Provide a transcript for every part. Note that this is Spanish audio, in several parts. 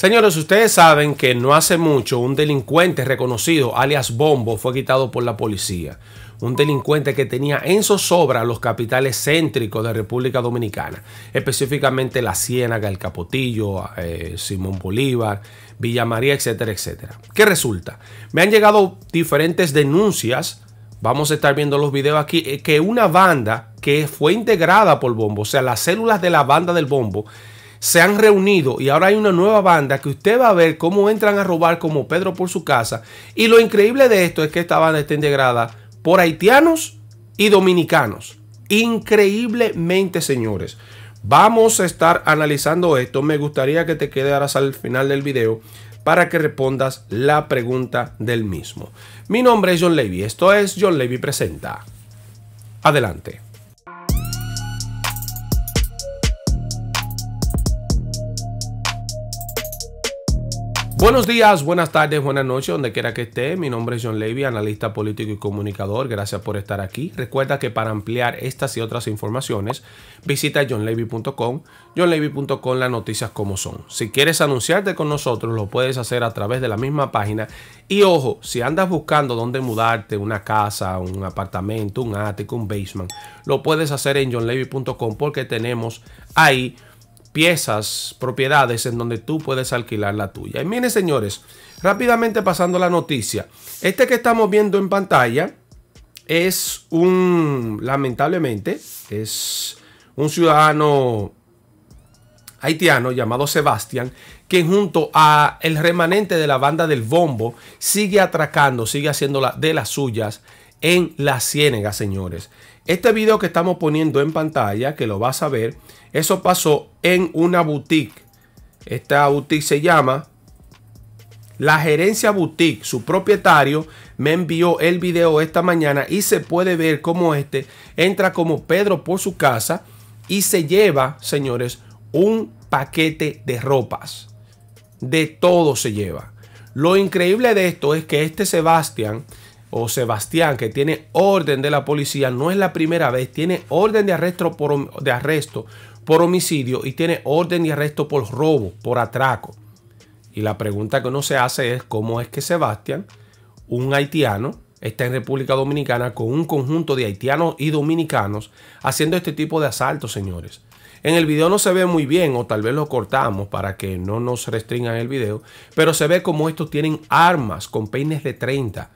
Señores, ustedes saben que no hace mucho un delincuente reconocido, alias Bombo, fue quitado por la policía. Un delincuente que tenía en zozobra los capitales céntricos de República Dominicana, específicamente La Ciénaga, El Capotillo, eh, Simón Bolívar, Villa María, etcétera, etcétera. ¿Qué resulta? Me han llegado diferentes denuncias vamos a estar viendo los videos aquí, eh, que una banda que fue integrada por Bombo, o sea, las células de la banda del Bombo, se han reunido y ahora hay una nueva banda que usted va a ver cómo entran a robar como Pedro por su casa. Y lo increíble de esto es que esta banda está integrada por haitianos y dominicanos. Increíblemente, señores. Vamos a estar analizando esto. Me gustaría que te quedaras al final del video para que respondas la pregunta del mismo. Mi nombre es John Levy. Esto es John Levy Presenta. Adelante. Buenos días, buenas tardes, buenas noches, donde quiera que esté. Mi nombre es John Levy, analista político y comunicador. Gracias por estar aquí. Recuerda que para ampliar estas y otras informaciones, visita johnlevy.com, johnlevy.com las noticias como son. Si quieres anunciarte con nosotros, lo puedes hacer a través de la misma página. Y ojo, si andas buscando dónde mudarte, una casa, un apartamento, un ático, un basement, lo puedes hacer en johnlevy.com porque tenemos ahí piezas, propiedades en donde tú puedes alquilar la tuya. Y miren señores, rápidamente pasando la noticia. Este que estamos viendo en pantalla es un, lamentablemente, es un ciudadano haitiano llamado Sebastián, que junto a el remanente de la banda del bombo sigue atracando, sigue haciendo de las suyas en la ciénega, señores. Este video que estamos poniendo en pantalla, que lo vas a ver, eso pasó en una boutique. Esta boutique se llama La Gerencia Boutique. Su propietario me envió el video esta mañana y se puede ver cómo este entra como Pedro por su casa y se lleva, señores, un paquete de ropas. De todo se lleva. Lo increíble de esto es que este Sebastián o Sebastián, que tiene orden de la policía, no es la primera vez, tiene orden de arresto por, de arresto por homicidio y tiene orden de arresto por robo, por atraco. Y la pregunta que uno se hace es cómo es que Sebastián, un haitiano, está en República Dominicana con un conjunto de haitianos y dominicanos haciendo este tipo de asaltos, señores. En el video no se ve muy bien, o tal vez lo cortamos para que no nos restringan el video, pero se ve como estos tienen armas con peines de 30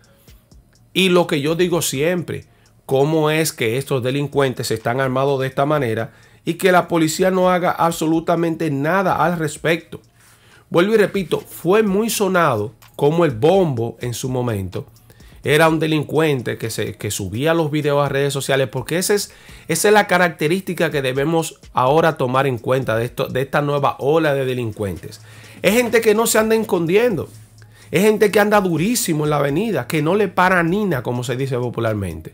y lo que yo digo siempre, cómo es que estos delincuentes están armados de esta manera y que la policía no haga absolutamente nada al respecto. Vuelvo y repito, fue muy sonado como el bombo en su momento. Era un delincuente que, se, que subía los videos a redes sociales porque esa es, esa es la característica que debemos ahora tomar en cuenta de, esto, de esta nueva ola de delincuentes. Es gente que no se anda escondiendo. Es gente que anda durísimo en la avenida, que no le para nina, como se dice popularmente.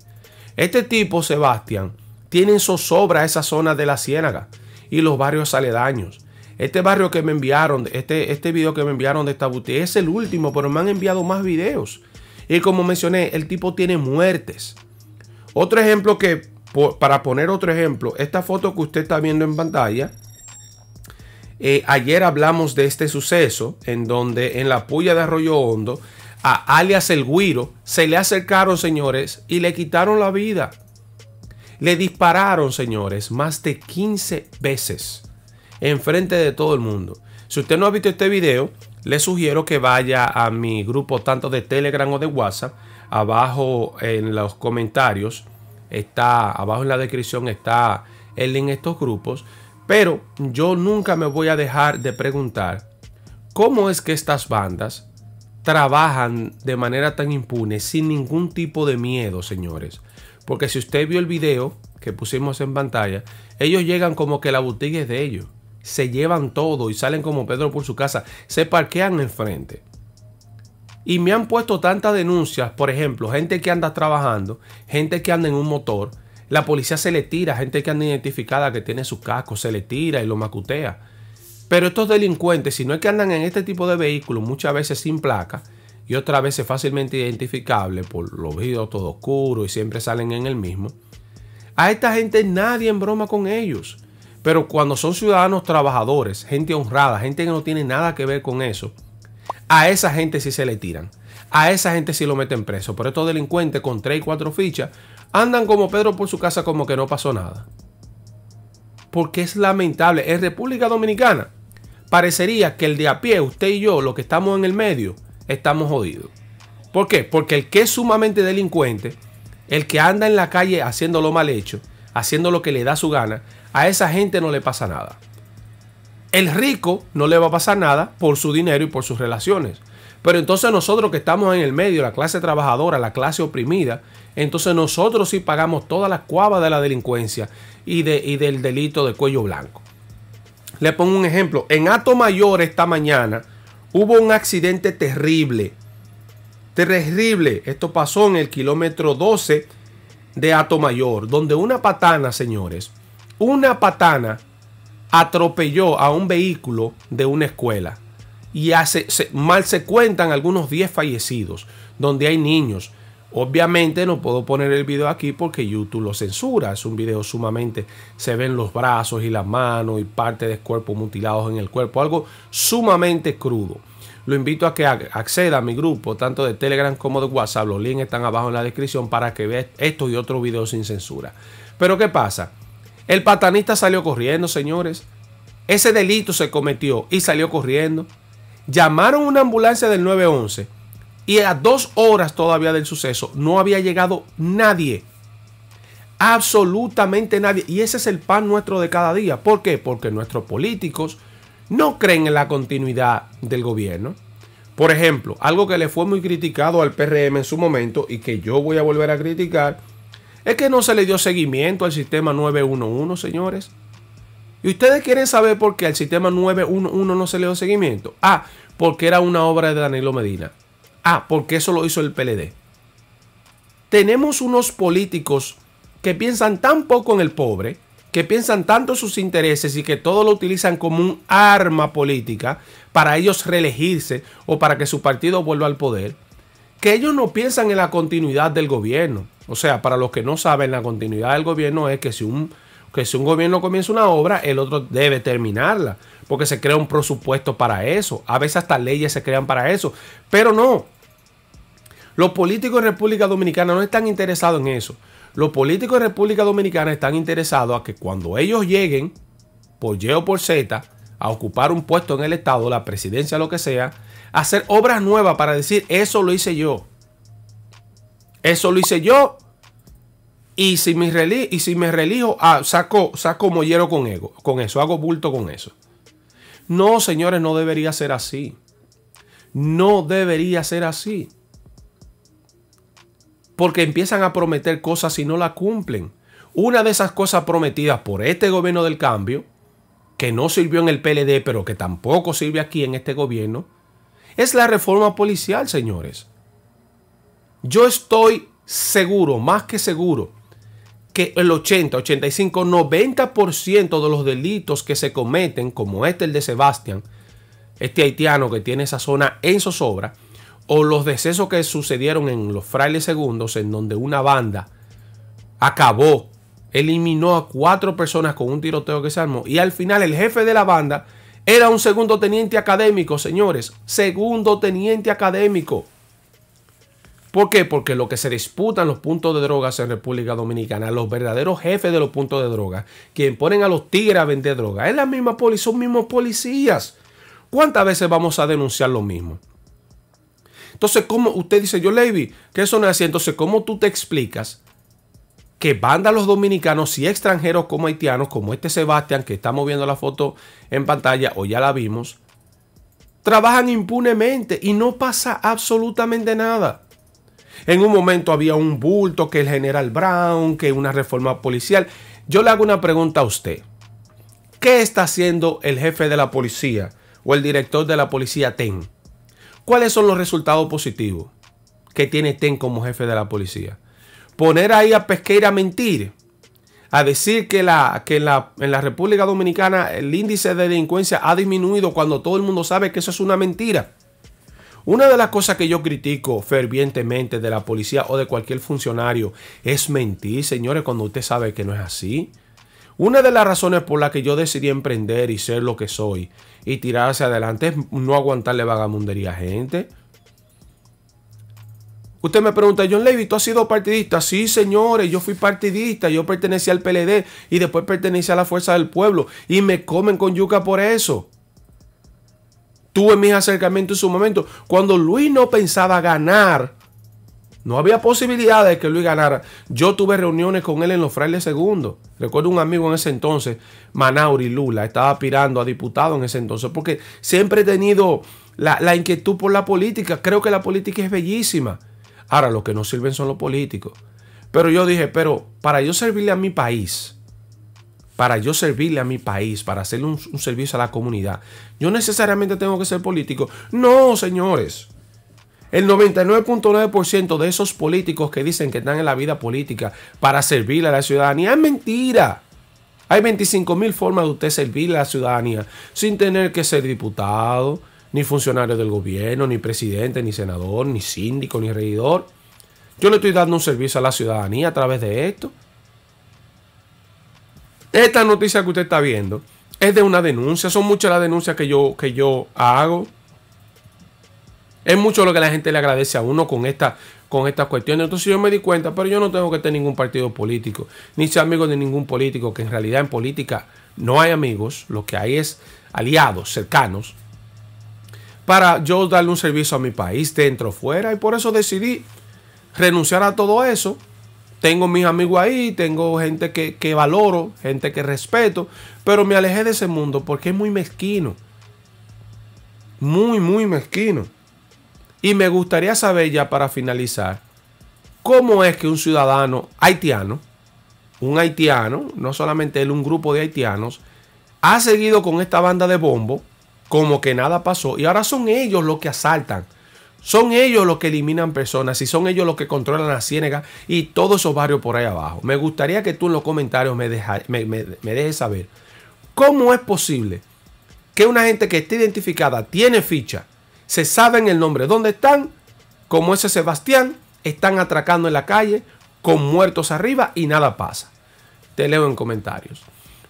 Este tipo, Sebastián, tiene en zozobra esa zona de la Ciénaga y los barrios aledaños. Este barrio que me enviaron, este, este video que me enviaron de esta búsqueda, es el último, pero me han enviado más videos. Y como mencioné, el tipo tiene muertes. Otro ejemplo que, para poner otro ejemplo, esta foto que usted está viendo en pantalla eh, ayer hablamos de este suceso en donde en la puya de Arroyo Hondo a alias El Guiro se le acercaron, señores, y le quitaron la vida. Le dispararon, señores, más de 15 veces en frente de todo el mundo. Si usted no ha visto este video, le sugiero que vaya a mi grupo tanto de Telegram o de WhatsApp. Abajo en los comentarios está, abajo en la descripción está el link estos grupos pero yo nunca me voy a dejar de preguntar cómo es que estas bandas trabajan de manera tan impune, sin ningún tipo de miedo, señores. Porque si usted vio el video que pusimos en pantalla, ellos llegan como que la boutique es de ellos. Se llevan todo y salen como Pedro por su casa. Se parquean enfrente. Y me han puesto tantas denuncias, por ejemplo, gente que anda trabajando, gente que anda en un motor, la policía se le tira, gente que anda identificada que tiene su casco, se le tira y lo macutea. Pero estos delincuentes, si no es que andan en este tipo de vehículos, muchas veces sin placa y otras veces fácilmente identificable por los vidrios todo oscuro y siempre salen en el mismo, a esta gente nadie en broma con ellos. Pero cuando son ciudadanos trabajadores, gente honrada, gente que no tiene nada que ver con eso, a esa gente sí se le tiran. A esa gente sí lo meten preso. Pero estos delincuentes con tres y cuatro fichas andan como Pedro por su casa como que no pasó nada. Porque es lamentable. En República Dominicana parecería que el de a pie, usted y yo, los que estamos en el medio, estamos jodidos. ¿Por qué? Porque el que es sumamente delincuente, el que anda en la calle haciendo lo mal hecho, haciendo lo que le da su gana, a esa gente no le pasa nada. El rico no le va a pasar nada por su dinero y por sus relaciones. Pero entonces nosotros que estamos en el medio, la clase trabajadora, la clase oprimida, entonces nosotros sí pagamos todas las cuavas de la delincuencia y, del delito de cuello blanco. Le pongo un ejemplo. En Ato Mayor esta mañana hubo un accidente terrible. Terrible. Esto pasó en el kilómetro 12 de Ato Mayor, donde una patana, señores, una patana atropelló a un vehículo de una escuela y hace, mal se cuentan algunos 10 fallecidos, donde hay niños. Obviamente no puedo poner el video aquí porque YouTube lo censura. Es un video sumamente... Se ven los brazos y las manos y parte del cuerpo mutilados en el cuerpo. Algo sumamente crudo. Lo invito a que acceda a mi grupo, tanto de Telegram como de WhatsApp. Los links están abajo en la descripción para que vea esto y otros videos sin censura. Pero ¿qué pasa? El patanista salió corriendo, señores. Ese delito se cometió y salió corriendo. Llamaron una ambulancia del 911 y a dos horas todavía del suceso no había llegado nadie. Absolutamente nadie. Y ese es el pan nuestro de cada día. ¿Por qué? Porque nuestros políticos no creen en la continuidad del gobierno. Por ejemplo, algo que le fue muy criticado al PRM en su momento y que yo voy a volver a criticar, es que no se le dio seguimiento al sistema 911, señores. Y ustedes quieren saber por qué al sistema 911 no se le dio seguimiento. Ah, porque era una obra de Danilo Medina. Ah, porque eso lo hizo el PLD. Tenemos unos políticos que piensan tan poco en el pobre, que piensan tanto en sus intereses y que todo lo utilizan como un arma política para ellos reelegirse o para que su partido vuelva al poder, que ellos no piensan en la continuidad del gobierno. O sea, para los que no saben, la continuidad del gobierno es que si un que si un gobierno comienza una obra, el otro debe terminarla, porque se crea un presupuesto para eso. A veces hasta leyes se crean para eso, pero no. Los políticos de República Dominicana no están interesados en eso. Los políticos de República Dominicana están interesados a que cuando ellos lleguen, por Y o por Z, a ocupar un puesto en el Estado, la presidencia, lo que sea, hacer obras nuevas para decir, eso lo hice yo. Eso lo hice yo y si me, relijo, y si me relijo, saco, saco mollero con, con eso, hago bulto con eso. No, señores, no debería ser así. No debería ser así. Porque empiezan a prometer cosas y no la cumplen. Una de esas cosas prometidas por este gobierno del cambio, que no sirvió en el PLD, pero que tampoco sirve aquí en este gobierno, es la reforma policial, señores. Yo estoy seguro, más que seguro, el 80, 85, 90% de los delitos que se cometen, como este el de Sebastián, este haitiano que tiene esa zona en zozobra, o los decesos que sucedieron en los frailes segundos, en donde una banda acabó, eliminó a cuatro personas con un tiroteo que se armó, y al final el jefe de la banda era un segundo teniente académico, señores, segundo teniente académico. ¿Por qué? Porque lo que se disputan los puntos de drogas en República Dominicana, los verdaderos jefes de los puntos de drogas quien ponen a los tigres a vender droga, es la misma policía, son mismos policías. ¿Cuántas veces vamos a denunciar lo mismo? Entonces, ¿cómo usted dice, yo, Levy, que eso no es así? Entonces, ¿cómo tú te explicas que los dominicanos y extranjeros como haitianos, como este Sebastián, que estamos viendo la foto en pantalla o ya la vimos, trabajan impunemente y no pasa absolutamente nada? En un momento había un bulto, que el general Brown, que una reforma policial. Yo le hago una pregunta a usted. ¿Qué está haciendo el jefe de la policía o el director de la policía TEN? ¿Cuáles son los resultados positivos que tiene TEN como jefe de la policía? Poner ahí a Pesqueira a mentir, a decir que, la, que la, en la República Dominicana el índice de delincuencia ha disminuido cuando todo el mundo sabe que eso es una mentira. Una de las cosas que yo critico fervientemente de la policía o de cualquier funcionario es mentir, señores, cuando usted sabe que no es así. Una de las razones por las que yo decidí emprender y ser lo que soy y tirar hacia adelante es no aguantarle vagamundería a gente. Usted me pregunta, John Levy, ¿tú has sido partidista? Sí, señores, yo fui partidista, yo pertenecí al PLD y después pertenecí a la Fuerza del Pueblo y me comen con yuca por eso tuve mis acercamientos en su momento. Cuando Luis no pensaba ganar, no había posibilidades de que Luis ganara. Yo tuve reuniones con él en los frailes segundos. Recuerdo un amigo en ese entonces, Manauri Lula, estaba aspirando a diputado en ese entonces, porque siempre he tenido la, la inquietud por la política. Creo que la política es bellísima. Ahora, lo que no sirven son los políticos. Pero yo dije, pero para yo servirle a mi país, para yo servirle a mi país, para hacerle un, servicio a la comunidad, yo necesariamente tengo que ser político. No, señores. El 99.9% de esos políticos que dicen que están en la vida política para servirle a la ciudadanía es mentira. Hay 25.000 mil formas de usted servirle a la ciudadanía sin tener que ser diputado, ni funcionario del gobierno, ni presidente, ni senador, ni síndico, ni regidor. Yo le estoy dando un servicio a la ciudadanía a través de esto. Esta noticia que usted está viendo es de una denuncia. Son muchas las denuncias que yo, que yo hago. Es mucho lo que la gente le agradece a uno con esta con estas cuestiones. Entonces yo me di cuenta, pero yo no tengo que tener ningún partido político, ni ser amigo de ningún político, que en realidad en política no hay amigos, lo que hay es aliados cercanos, para yo darle un servicio a mi país, dentro, o fuera, y por eso decidí renunciar a todo eso tengo mis amigos ahí, tengo gente que, que, valoro, gente que respeto, pero me alejé de ese mundo porque es muy mezquino. Muy, muy mezquino. Y me gustaría saber ya para finalizar, ¿cómo es que un ciudadano haitiano, un haitiano, no solamente él, un grupo de haitianos, ha seguido con esta banda de bombo como que nada pasó y ahora son ellos los que asaltan? Son ellos los que eliminan personas y son ellos los que controlan la ciénaga y todos esos barrios por ahí abajo. Me gustaría que tú en los comentarios me, dejes saber cómo es posible que una gente que esté identificada tiene ficha, se sabe en el nombre, dónde están, como ese Sebastián, están atracando en la calle con muertos arriba y nada pasa. Te leo en comentarios.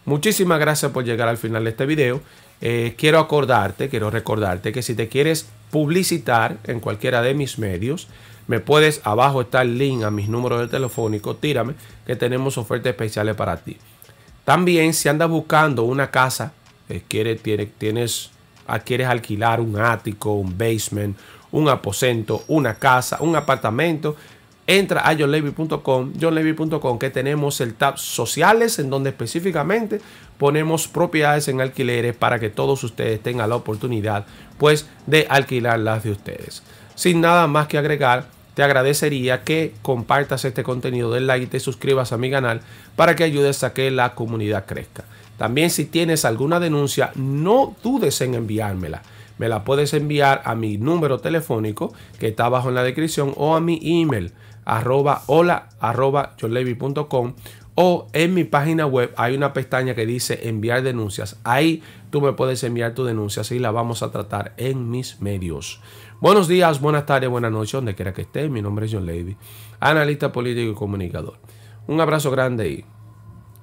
Muchísimas gracias por llegar al final de este video. Eh, quiero acordarte, quiero recordarte que si te quieres publicitar en cualquiera de mis medios. Me puedes, abajo está el link a mis números de telefónico, tírame que tenemos ofertas especiales para ti. También si andas buscando una casa, eh, que tiene, tienes, ah, quieres alquilar un ático, un basement, un aposento, una casa, un apartamento entra a johnlevy.com, johnlevy.com, que tenemos el tab sociales, en donde específicamente ponemos propiedades en alquileres para que todos ustedes tengan la oportunidad, pues, de alquilar las de ustedes. Sin nada más que agregar, te agradecería que compartas este contenido, del like y te suscribas a mi canal para que ayudes a que la comunidad crezca. También si tienes alguna denuncia, no dudes en enviármela me la puedes enviar a mi número telefónico que está abajo en la descripción o a mi email arroba hola arroba com o en mi página web hay una pestaña que dice enviar denuncias. Ahí tú me puedes enviar tu denuncia y la vamos a tratar en mis medios. Buenos días, buenas tardes, buenas noches, donde quiera que esté. Mi nombre es John Levy, analista político y comunicador. Un abrazo grande y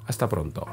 hasta pronto.